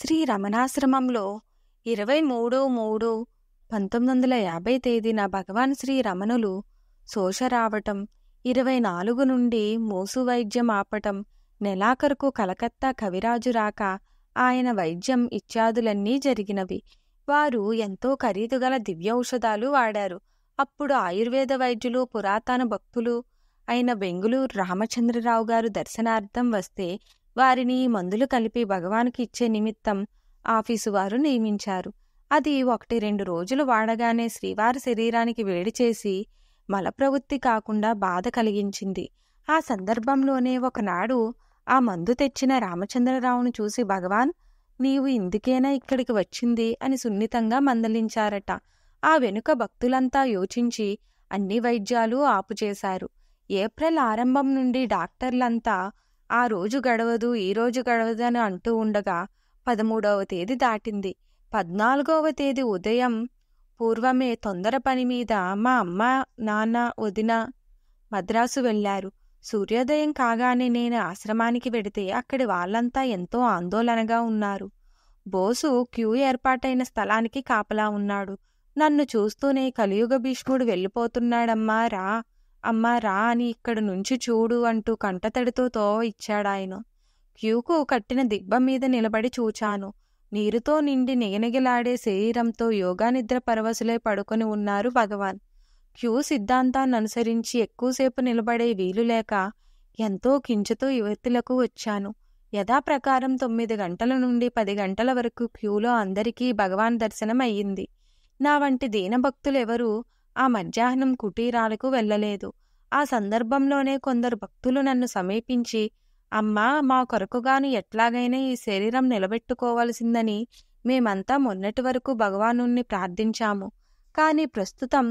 శ్రీ రమణాశ్రమంలో ఇరవై మూడు మూడు పంతొమ్మిది వందల యాభై తేదీన భగవాన్ శ్రీ రమణులు శోష రావటం ఇరవై నాలుగు నుండి మోసు వైద్యం ఆపటం నెలాఖరుకు కలకత్తా కవిరాజు రాక ఆయన వైద్యం ఇత్యాదులన్నీ జరిగినవి వారు ఎంతో ఖరీదుగల దివ్యౌషధాలు వాడారు అప్పుడు ఆయుర్వేద వైద్యులు పురాతన భక్తులు అయిన బెంగుళూరు రామచంద్రరావు గారు దర్శనార్థం వస్తే వారిని మందులు కలిపి భగవానికి ఇచ్చే నిమిత్తం ఆఫీసు వారు నియమించారు అది ఒకటి రెండు రోజులు వాడగానే శ్రీవారి శరీరానికి వేడి చేసి మలప్రవృత్తి కాకుండా బాధ కలిగించింది ఆ సందర్భంలోనే ఒకనాడు ఆ మందు తెచ్చిన రామచంద్రరావును చూసి భగవాన్ నీవు ఇందుకేనా ఇక్కడికి వచ్చింది అని సున్నితంగా మందలించారట ఆ వెనుక భక్తులంతా యోచించి అన్ని వైద్యాలు ఆపుచేశారు ఏప్రిల్ ఆరంభం నుండి డాక్టర్లంతా ఆ రోజు గడవదు ఈ రోజు గడవదు అని అంటూ ఉండగా పదమూడవ తేదీ దాటింది పద్నాలుగవ తేదీ ఉదయం పూర్వమే తొందర పని మీద మా అమ్మ నాన్న వదిన మద్రాసు వెళ్ళారు సూర్యోదయం కాగానే నేను ఆశ్రమానికి వెడితే అక్కడి వాళ్ళంతా ఎంతో ఆందోళనగా ఉన్నారు బోసు క్యూ ఏర్పాటైన స్థలానికి కాపలా ఉన్నాడు నన్ను చూస్తూనే కలియుగ భీష్ముడు వెళ్ళిపోతున్నాడమ్మా రా అమ్మా రా అని ఇక్కడ నుంచి చూడు అంటూ కంటతడితో తోవ ఇచ్చాడాయన క్యూకు కట్టిన దిబ్బ మీద నిలబడి చూచాను నీరుతో నిండి నిగనిగలాడే శరీరంతో యోగానిద్ర పరవశులే పడుకొని ఉన్నారు భగవాన్ క్యూ సిద్ధాంతాన్ని అనుసరించి ఎక్కువసేపు నిలబడే వీలు లేక ఎంతో కించతో యువతులకు వచ్చాను యథాప్రకారం తొమ్మిది గంటల నుండి పది గంటల వరకు క్యూలో అందరికీ భగవాన్ దర్శనం అయ్యింది నా వంటి దీనభక్తులెవరూ ఆ మధ్యాహ్నం కుటీరాలకు వెళ్ళలేదు ఆ సందర్భంలోనే కొందరు భక్తులు నన్ను సమీపించి అమ్మా మా కొరకుగాను ఎట్లాగైనా ఈ శరీరం నిలబెట్టుకోవలసిందని మేమంతా మొన్నటి వరకు భగవాను ప్రార్థించాము కానీ ప్రస్తుతం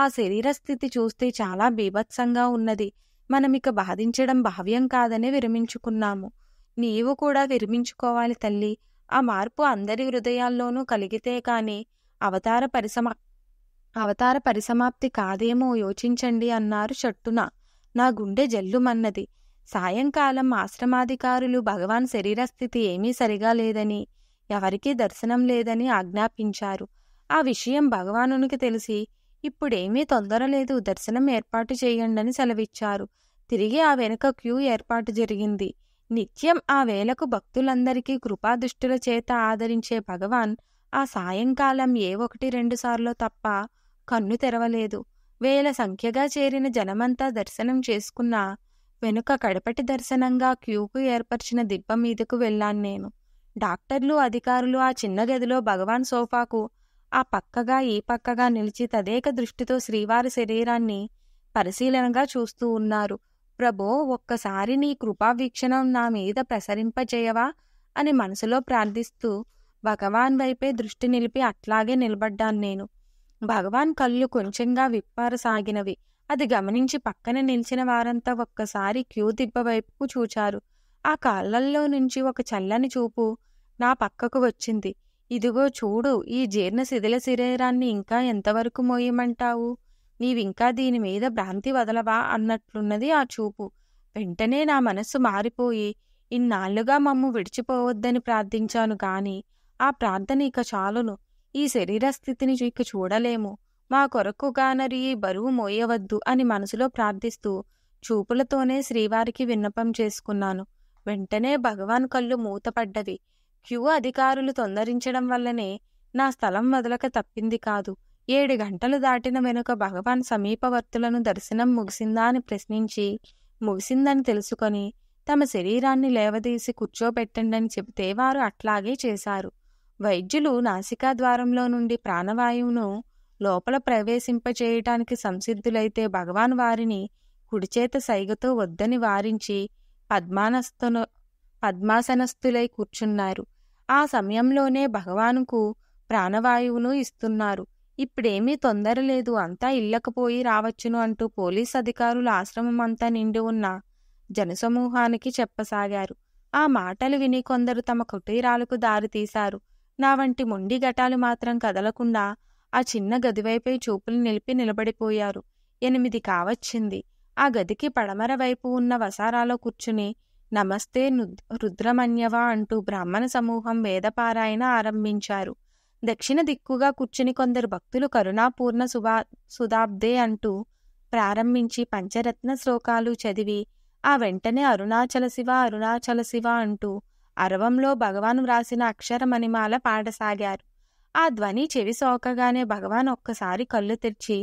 ఆ శరీర స్థితి చూస్తే చాలా బీభత్సంగా ఉన్నది మనమిక బాధించడం భావ్యం కాదని విరమించుకున్నాము నీవు కూడా విరమించుకోవాలి తల్లి ఆ మార్పు అందరి హృదయాల్లోనూ కలిగితే కాని అవతార పరిసమ అవతార పరిసమాప్తి కాదేమో యోచించండి అన్నారు షట్టున నా గుండె జల్లుమన్నది సాయంకాలం ఆశ్రమాధికారులు భగవాన్ శరీరస్థితి ఏమీ సరిగా లేదని ఎవరికీ దర్శనం లేదని ఆజ్ఞాపించారు ఆ విషయం భగవానునికి తెలిసి ఇప్పుడేమీ తొందరలేదు దర్శనం ఏర్పాటు చేయండని సెలవిచ్చారు తిరిగి ఆ వెనుక క్యూ ఏర్పాటు జరిగింది నిత్యం ఆ వేలకు భక్తులందరికీ కృపాదుష్టుల చేత ఆదరించే భగవాన్ ఆ సాయంకాలం ఏ ఒకటి రెండుసార్లో తప్ప కన్ను తెరవలేదు వేల సంఖ్యగా చేరిన జనమంతా దర్శనం చేసుకున్నా వెనుక కడపటి దర్శనంగా క్యూకు ఏర్పరిచిన దిబ్బ మీదకు వెళ్ళాను నేను డాక్టర్లు అధికారులు ఆ చిన్న గదిలో భగవాన్ సోఫాకు ఆ పక్కగా ఈ పక్కగా నిలిచి తదేక దృష్టితో శ్రీవారి శరీరాన్ని పరిశీలనగా చూస్తూ ఉన్నారు ప్రభో ఒక్కసారి నీ కృపావీక్షణం నా మీద ప్రసరింపచేయవా అని మనసులో ప్రార్థిస్తూ భగవాన్ వైపే దృష్టి నిలిపి అట్లాగే నిలబడ్డాను నేను భగవాన్ కళ్ళు కొంచెంగా విప్పారసాగినవి అది గమనించి పక్కన నిలిచిన వారంతా ఒక్కసారి క్యూ దిబ్బ వైపుకు చూచారు ఆ కాళ్ళల్లో నుంచి ఒక చల్లని చూపు నా పక్కకు వచ్చింది ఇదిగో చూడు ఈ జీర్ణ శిథిల శరీరాన్ని ఇంకా ఎంతవరకు మోయమంటావు నీవింకా దీని మీద భ్రాంతి వదలవా అన్నట్లున్నది ఆ చూపు వెంటనే నా మనస్సు మారిపోయి ఇన్నాళ్లుగా మమ్ము విడిచిపోవద్దని ప్రార్థించాను కానీ ఆ ప్రార్థన ఇక చాలును ఈ శరీర స్థితిని ఇక చూడలేము మా కొరకు గానరి బరువు మోయవద్దు అని మనసులో ప్రార్థిస్తూ చూపులతోనే శ్రీవారికి విన్నపం చేసుకున్నాను వెంటనే భగవాన్ కళ్ళు మూతపడ్డవి క్యూ అధికారులు తొందరించడం వల్లనే నా స్థలం వదలక తప్పింది కాదు ఏడు గంటలు దాటిన వెనుక భగవాన్ సమీపవర్తులను దర్శనం ముగిసిందా అని ప్రశ్నించి ముగిసిందని తెలుసుకొని తమ శరీరాన్ని లేవదీసి కూర్చోబెట్టండి అని చెబితే వారు అట్లాగే చేశారు వైద్యులు నాసికాద్వారంలో నుండి ప్రాణవాయువును లోపల ప్రవేశింపచేయటానికి సంసిద్ధులైతే భగవాన్ వారిని కుడిచేత సైగతో వద్దని వారించి పద్మానస్తను పద్మాసనస్థులై కూర్చున్నారు ఆ సమయంలోనే భగవానుకు ప్రాణవాయువును ఇస్తున్నారు ఇప్పుడేమీ తొందర లేదు అంతా ఇల్లకపోయి రావచ్చును అంటూ పోలీస్ అధికారులు ఆశ్రమం అంతా నిండి ఉన్న జనసమూహానికి చెప్పసాగారు ఆ మాటలు విని కొందరు తమ కుటీరాలకు దారితీశారు నా వంటి మొండి ఘటాలు మాత్రం కదలకుండా ఆ చిన్న గదివైపై చూపులు నిలిపి నిలబడిపోయారు ఎనిమిది కావచ్చింది ఆ గదికి పడమర వైపు ఉన్న వసారాలో కూర్చుని నమస్తే రుద్రమన్యవా అంటూ బ్రాహ్మణ సమూహం వేదపారాయణ ఆరంభించారు దక్షిణ దిక్కుగా కూర్చుని కొందరు భక్తులు కరుణాపూర్ణ సుభా సుధాబ్దే అంటూ ప్రారంభించి పంచరత్న శ్లోకాలు చదివి ఆ వెంటనే అరుణాచల శివ అరుణాచల శివ అంటూ అరవంలో భగవాన్ వ్రాసిన అక్షరమణిమాల పాడసాగారు ఆ ధ్వని చెవి సోకగానే భగవాన్ ఒక్కసారి కళ్ళు తెరిచి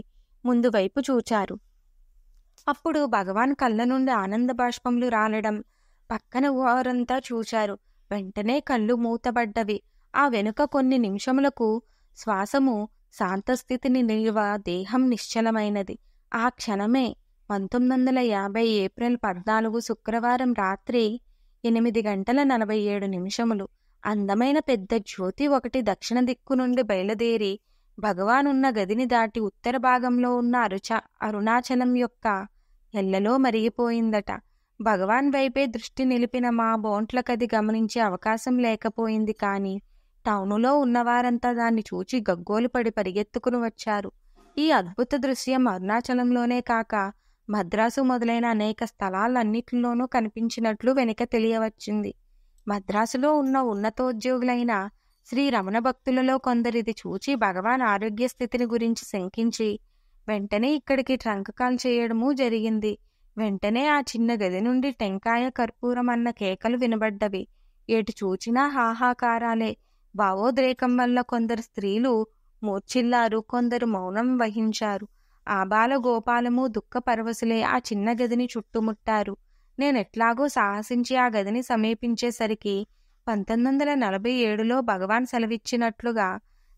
ముందువైపు చూచారు అప్పుడు భగవాన్ కళ్ళ నుండి ఆనంద బాష్పములు రాలడం పక్కన వారంతా చూచారు వెంటనే కళ్ళు మూతబడ్డవి ఆ వెనుక కొన్ని నిమిషములకు శ్వాసము శాంతస్థితిని నిల్వ దేహం నిశ్చలమైనది ఆ క్షణమే పంతొమ్మిది వందల యాభై ఏప్రిల్ పద్నాలుగు శుక్రవారం రాత్రి ఎనిమిది గంటల నలభై ఏడు నిమిషములు అందమైన పెద్ద జ్యోతి ఒకటి దక్షిణ దిక్కు నుండి బయలుదేరి భగవానున్న గదిని దాటి ఉత్తర భాగంలో ఉన్న అరుచ అరుణాచలం యొక్క ఎల్లలో మరిగిపోయిందట భగవాన్ వైపే దృష్టి నిలిపిన మా బోంట్లకది గమనించే అవకాశం లేకపోయింది కాని టౌనులో ఉన్నవారంతా దాన్ని చూచి గగ్గోలు పడి పరిగెత్తుకుని వచ్చారు ఈ అద్భుత దృశ్యం అరుణాచలంలోనే కాక మద్రాసు మొదలైన అనేక స్థలాలన్నిటిలోనూ కనిపించినట్లు వెనుక తెలియవచ్చింది మద్రాసులో ఉన్న ఉన్నతోద్యోగులైన శ్రీ రమణ భక్తులలో కొందరిది చూచి భగవాన్ ఆరోగ్య స్థితిని గురించి శంకించి వెంటనే ఇక్కడికి ట్రంక్ కాల్ చేయడమూ జరిగింది వెంటనే ఆ చిన్న గది నుండి టెంకాయ కర్పూరం అన్న కేకలు వినబడ్డవి ఎటు చూచినా హాహాకారాలే భావోద్రేకం వల్ల కొందరు స్త్రీలు మూర్చిల్లారు కొందరు మౌనం వహించారు ఆ బాలగోపాలము దుఃఖపరవశులై ఆ చిన్న గదిని చుట్టుముట్టారు నేనెట్లాగో సాహసించి ఆ గదిని సమీపించేసరికి పంతొమ్మిది వందల నలభై ఏడులో భగవాన్ సెలవిచ్చినట్లుగా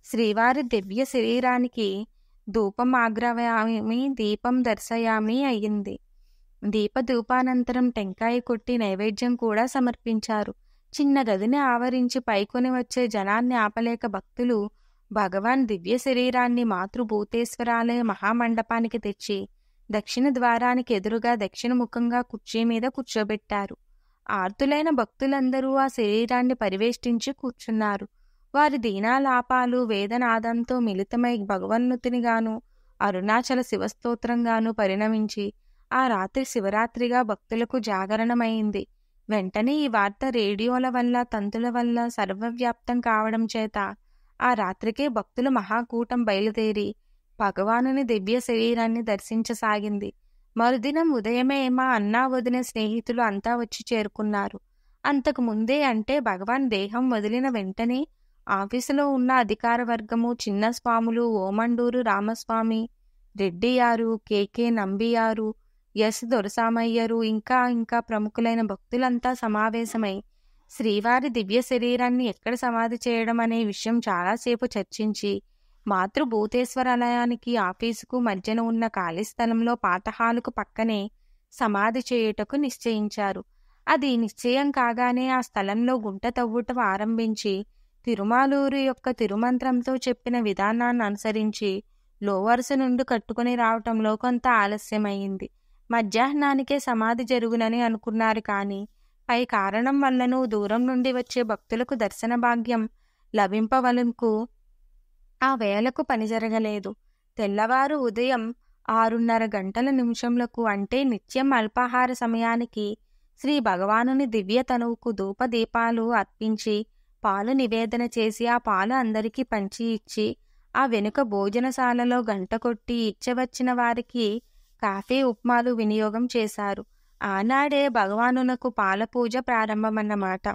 శ్రీవారి దివ్య శరీరానికి ధూపం ఆగ్రవయామి దీపం దర్శయామి అయ్యింది దీపధూపానంతరం టెంకాయ కొట్టి నైవేద్యం కూడా సమర్పించారు చిన్న గదిని ఆవరించి పైకొని వచ్చే జనాన్ని ఆపలేక భక్తులు భగవాన్ దివ్య శరీరాన్ని మాతృభూతేశ్వరాలయ మహామండపానికి తెచ్చి దక్షిణ ద్వారానికి ఎదురుగా దక్షిణముఖంగా కుర్చీ మీద కూర్చోబెట్టారు ఆర్తులైన భక్తులందరూ ఆ శరీరాన్ని పరివేష్టించి కూర్చున్నారు వారి దీనాలాపాలు వేదనాదంతో మిళితమై భగవన్నుతినిగాను అరుణాచల శివస్తోత్రంగాను పరిణమించి ఆ రాత్రి శివరాత్రిగా భక్తులకు జాగరణమైంది వెంటనే ఈ వార్త రేడియోల వల్ల తంతుల వల్ల సర్వవ్యాప్తం కావడం చేత ఆ రాత్రికే భక్తుల మహాకూటం బయలుదేరి భగవానుని దివ్య శరీరాన్ని దర్శించసాగింది మరుదినం ఉదయమే మా అన్నా వదిన స్నేహితులు అంతా వచ్చి చేరుకున్నారు అంతకు ముందే అంటే భగవాన్ దేహం వదిలిన వెంటనే ఆఫీసులో ఉన్న అధికార వర్గము చిన్న స్వాములు ఓమండూరు రామస్వామి రెడ్డియారు కేకే నంబియారు ఎస్ దొరసామయ్యరు ఇంకా ఇంకా ప్రముఖులైన భక్తులంతా సమావేశమై శ్రీవారి దివ్య శరీరాన్ని ఎక్కడ సమాధి చేయడం అనే విషయం చాలాసేపు చర్చించి మాతృభూతేశ్వరాలయానికి ఆఫీసుకు మధ్యన ఉన్న ఖాళీ స్థలంలో పాతహాలుకు పక్కనే సమాధి చేయుటకు నిశ్చయించారు అది నిశ్చయం కాగానే ఆ స్థలంలో గుంట తవ్వుట ఆరంభించి తిరుమాలూరు యొక్క తిరుమంత్రంతో చెప్పిన విధానాన్ని అనుసరించి లోవర్స్ నుండి కట్టుకుని రావటంలో కొంత ఆలస్యమైంది మధ్యాహ్నానికే సమాధి జరుగునని అనుకున్నారు కానీ పై కారణం వల్లనూ దూరం నుండి వచ్చే భక్తులకు దర్శన భాగ్యం లభింపవలకు ఆ వేలకు పని జరగలేదు తెల్లవారు ఉదయం ఆరున్నర గంటల నిమిషంలకు అంటే నిత్యం అల్పాహార సమయానికి శ్రీ భగవానుని దివ్య తనువుకు ధూపదీపాలు అర్పించి పాలు నివేదన చేసి ఆ పాలు అందరికీ పంచి ఇచ్చి ఆ వెనుక భోజనశాలలో గంట కొట్టి ఇచ్చవచ్చిన వారికి కాఫీ ఉప్మాలు వినియోగం చేశారు ఆనాడే భగవానునకు పాలపూజ ప్రారంభమన్నమాట